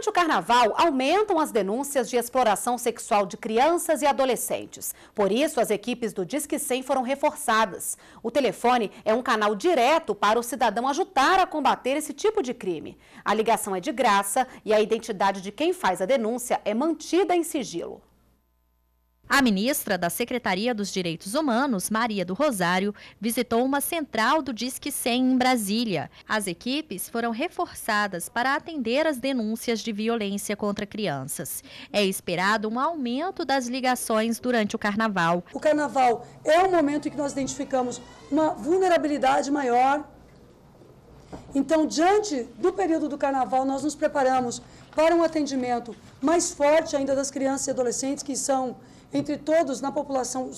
Durante o carnaval, aumentam as denúncias de exploração sexual de crianças e adolescentes. Por isso, as equipes do Disque 100 foram reforçadas. O telefone é um canal direto para o cidadão ajudar a combater esse tipo de crime. A ligação é de graça e a identidade de quem faz a denúncia é mantida em sigilo. A ministra da Secretaria dos Direitos Humanos, Maria do Rosário, visitou uma central do Disque 100 em Brasília. As equipes foram reforçadas para atender as denúncias de violência contra crianças. É esperado um aumento das ligações durante o carnaval. O carnaval é o momento em que nós identificamos uma vulnerabilidade maior. Então, diante do período do carnaval, nós nos preparamos para um atendimento mais forte ainda das crianças e adolescentes, que são, entre todos, na população,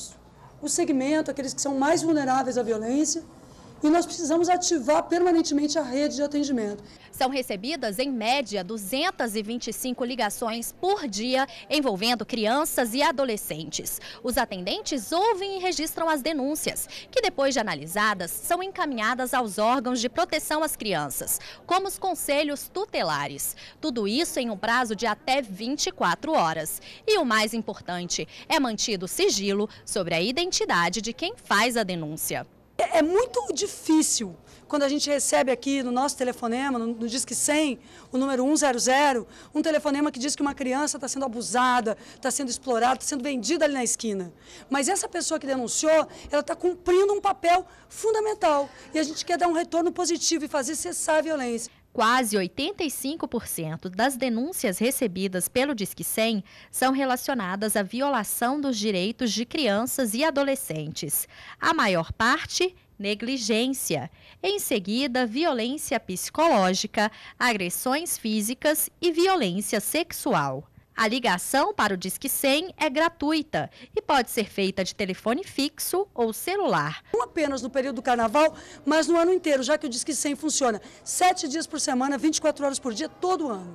o segmento, aqueles que são mais vulneráveis à violência e nós precisamos ativar permanentemente a rede de atendimento. São recebidas, em média, 225 ligações por dia envolvendo crianças e adolescentes. Os atendentes ouvem e registram as denúncias, que depois de analisadas são encaminhadas aos órgãos de proteção às crianças, como os conselhos tutelares. Tudo isso em um prazo de até 24 horas. E o mais importante, é mantido sigilo sobre a identidade de quem faz a denúncia é, muito difícil quando a gente recebe aqui no nosso telefonema, no, no Disque 100, o número 100, um telefonema que diz que uma criança está sendo abusada, está sendo explorada, está sendo vendida ali na esquina. Mas essa pessoa que denunciou, ela está cumprindo um papel fundamental. E a gente quer dar um retorno positivo e fazer cessar a violência. Quase 85% das denúncias recebidas pelo Disque 100 são relacionadas à violação dos direitos de crianças e adolescentes. A maior parte, negligência. Em seguida, violência psicológica, agressões físicas e violência sexual. A ligação para o Disque 100 é gratuita e pode ser feita de telefone fixo ou celular. Não apenas no período do carnaval, mas no ano inteiro, já que o Disque 100 funciona sete dias por semana, 24 horas por dia, todo ano.